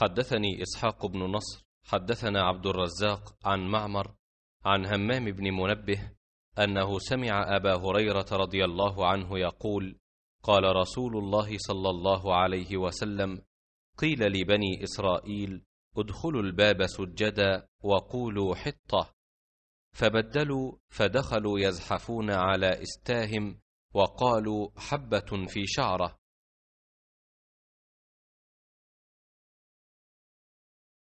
حدثني إسحاق بن نصر حدثنا عبد الرزاق عن معمر عن همام بن منبه أنه سمع أبا هريرة رضي الله عنه يقول قال رسول الله صلى الله عليه وسلم قيل لبني إسرائيل ادخلوا الباب سجدا وقولوا حطة فبدلوا فدخلوا يزحفون على استاهم وقالوا حبة في شعره